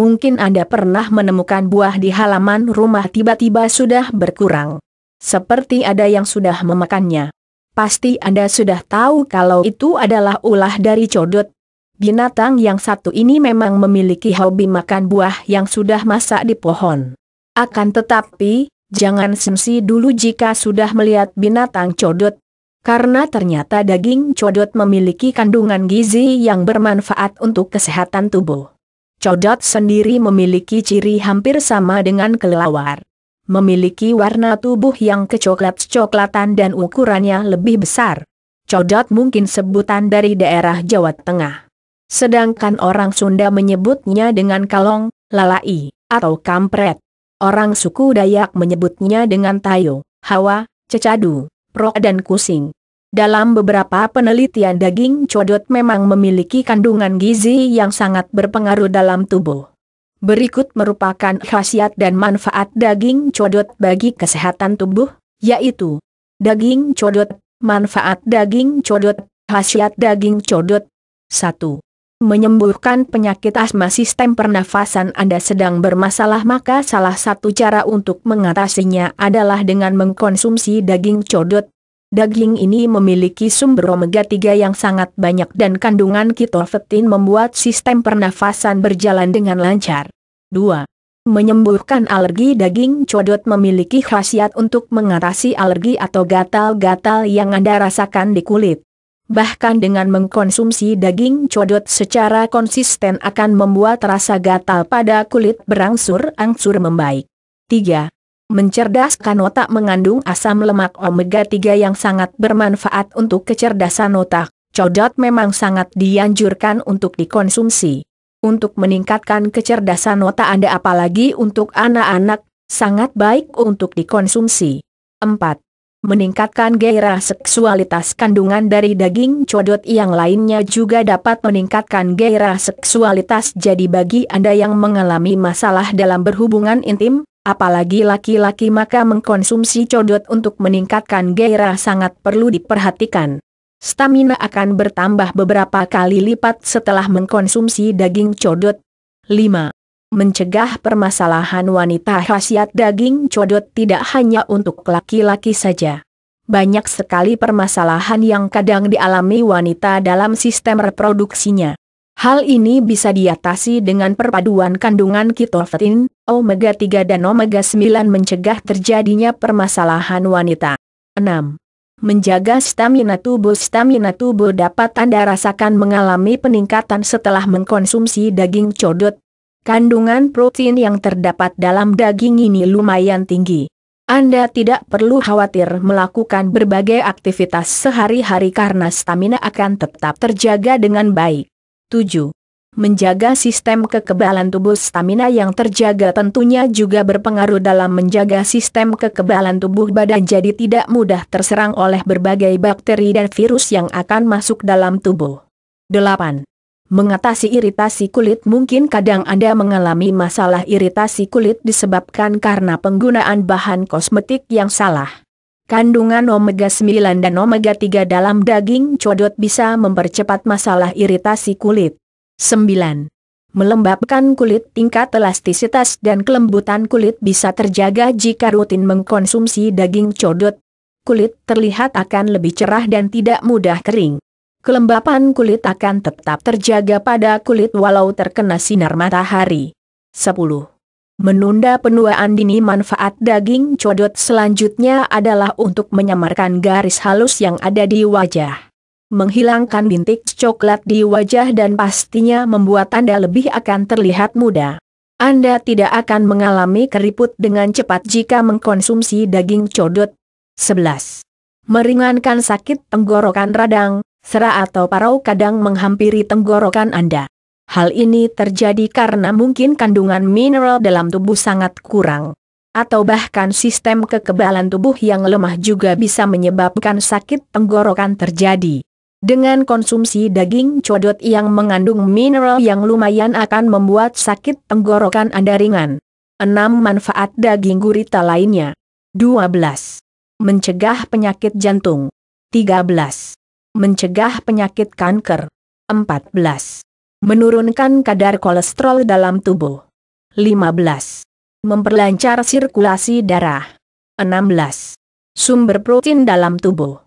mungkin Anda pernah menemukan buah di halaman rumah tiba-tiba sudah berkurang. Seperti ada yang sudah memakannya. Pasti Anda sudah tahu kalau itu adalah ulah dari codot. Binatang yang satu ini memang memiliki hobi makan buah yang sudah masak di pohon. Akan tetapi, jangan semsi dulu jika sudah melihat binatang codot karena ternyata daging codot memiliki kandungan gizi yang bermanfaat untuk kesehatan tubuh. Codot sendiri memiliki ciri hampir sama dengan kelelawar. Memiliki warna tubuh yang kecoklat-coklatan dan ukurannya lebih besar. Codot mungkin sebutan dari daerah Jawa Tengah. Sedangkan orang Sunda menyebutnya dengan kalong, lalai, atau kampret. Orang suku Dayak menyebutnya dengan tayo, hawa, cecadu, pro dan kusing. Dalam beberapa penelitian daging codot memang memiliki kandungan gizi yang sangat berpengaruh dalam tubuh. Berikut merupakan khasiat dan manfaat daging codot bagi kesehatan tubuh, yaitu Daging codot, manfaat daging codot, khasiat daging codot. 1. Menyembuhkan penyakit asma sistem pernafasan Anda sedang bermasalah maka salah satu cara untuk mengatasinya adalah dengan mengkonsumsi daging codot. Daging ini memiliki sumber omega-3 yang sangat banyak dan kandungan kitofetin membuat sistem pernafasan berjalan dengan lancar. 2. Menyembuhkan alergi daging codot memiliki khasiat untuk mengatasi alergi atau gatal-gatal yang Anda rasakan di kulit. Bahkan dengan mengkonsumsi daging codot secara konsisten akan membuat rasa gatal pada kulit berangsur-angsur membaik. 3. Mencerdaskan otak mengandung asam lemak omega-3 yang sangat bermanfaat untuk kecerdasan otak. Codot memang sangat dianjurkan untuk dikonsumsi. Untuk meningkatkan kecerdasan otak Anda apalagi untuk anak-anak, sangat baik untuk dikonsumsi. 4 meningkatkan gairah seksualitas kandungan dari daging codot yang lainnya juga dapat meningkatkan gairah seksualitas jadi bagi Anda yang mengalami masalah dalam berhubungan intim, apalagi laki-laki maka mengkonsumsi codot untuk meningkatkan gairah sangat perlu diperhatikan. Stamina akan bertambah beberapa kali lipat setelah mengkonsumsi daging codot. 5 mencegah permasalahan wanita khasiat daging codot tidak hanya untuk laki-laki saja. Banyak sekali permasalahan yang kadang dialami wanita dalam sistem reproduksinya. Hal ini bisa diatasi dengan perpaduan kandungan kitofetin, omega 3 dan omega 9 mencegah terjadinya permasalahan wanita. 6. Menjaga stamina tubuh Stamina tubuh dapat Anda rasakan mengalami peningkatan setelah mengkonsumsi daging codot, Kandungan protein yang terdapat dalam daging ini lumayan tinggi. Anda tidak perlu khawatir melakukan berbagai aktivitas sehari-hari karena stamina akan tetap terjaga dengan baik. 7. Menjaga sistem kekebalan tubuh stamina yang terjaga tentunya juga berpengaruh dalam menjaga sistem kekebalan tubuh badan jadi tidak mudah terserang oleh berbagai bakteri dan virus yang akan masuk dalam tubuh. 8. Mengatasi iritasi kulit mungkin kadang Anda mengalami masalah iritasi kulit disebabkan karena penggunaan bahan kosmetik yang salah. Kandungan omega-9 dan omega-3 dalam daging codot bisa mempercepat masalah iritasi kulit. 9. Melembabkan kulit tingkat elastisitas dan kelembutan kulit bisa terjaga jika rutin mengkonsumsi daging codot. Kulit terlihat akan lebih cerah dan tidak mudah kering kelembapan kulit akan tetap terjaga pada kulit walau terkena sinar matahari. 10. Menunda penuaan dini manfaat daging codot selanjutnya adalah untuk menyamarkan garis halus yang ada di wajah. Menghilangkan bintik coklat di wajah dan pastinya membuat Anda lebih akan terlihat muda. Anda tidak akan mengalami keriput dengan cepat jika mengkonsumsi daging codot. 11. Meringankan sakit tenggorokan radang, Serah atau parau kadang menghampiri tenggorokan Anda. Hal ini terjadi karena mungkin kandungan mineral dalam tubuh sangat kurang. Atau bahkan sistem kekebalan tubuh yang lemah juga bisa menyebabkan sakit tenggorokan terjadi. Dengan konsumsi daging codot yang mengandung mineral yang lumayan akan membuat sakit tenggorokan Anda ringan. 6. Manfaat daging gurita lainnya. 12. Mencegah penyakit jantung. 13 mencegah penyakit kanker. 14. Menurunkan kadar kolesterol dalam tubuh. 15. Memperlancar sirkulasi darah. 16. Sumber protein dalam tubuh.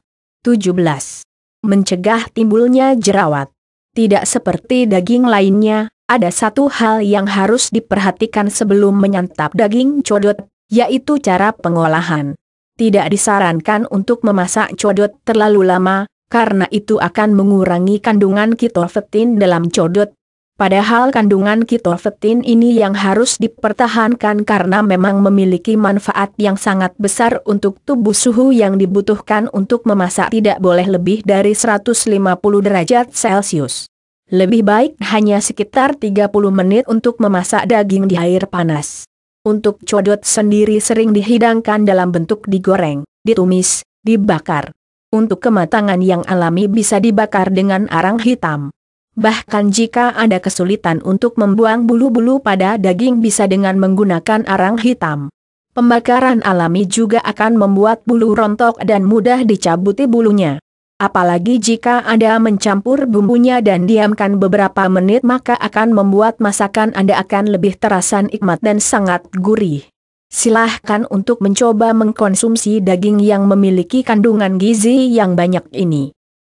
17. Mencegah timbulnya jerawat. Tidak seperti daging lainnya, ada satu hal yang harus diperhatikan sebelum menyantap daging codot, yaitu cara pengolahan. Tidak disarankan untuk memasak codot terlalu lama, karena itu akan mengurangi kandungan kitofetin dalam codot. Padahal kandungan kitofetin ini yang harus dipertahankan karena memang memiliki manfaat yang sangat besar untuk tubuh suhu yang dibutuhkan untuk memasak tidak boleh lebih dari 150 derajat Celcius. Lebih baik hanya sekitar 30 menit untuk memasak daging di air panas. Untuk codot sendiri sering dihidangkan dalam bentuk digoreng, ditumis, dibakar, untuk kematangan yang alami bisa dibakar dengan arang hitam. Bahkan jika ada kesulitan untuk membuang bulu-bulu pada daging bisa dengan menggunakan arang hitam. Pembakaran alami juga akan membuat bulu rontok dan mudah dicabuti bulunya. Apalagi jika Anda mencampur bumbunya dan diamkan beberapa menit maka akan membuat masakan Anda akan lebih terasa nikmat dan sangat gurih silahkan untuk mencoba mengkonsumsi daging yang memiliki kandungan gizi yang banyak ini.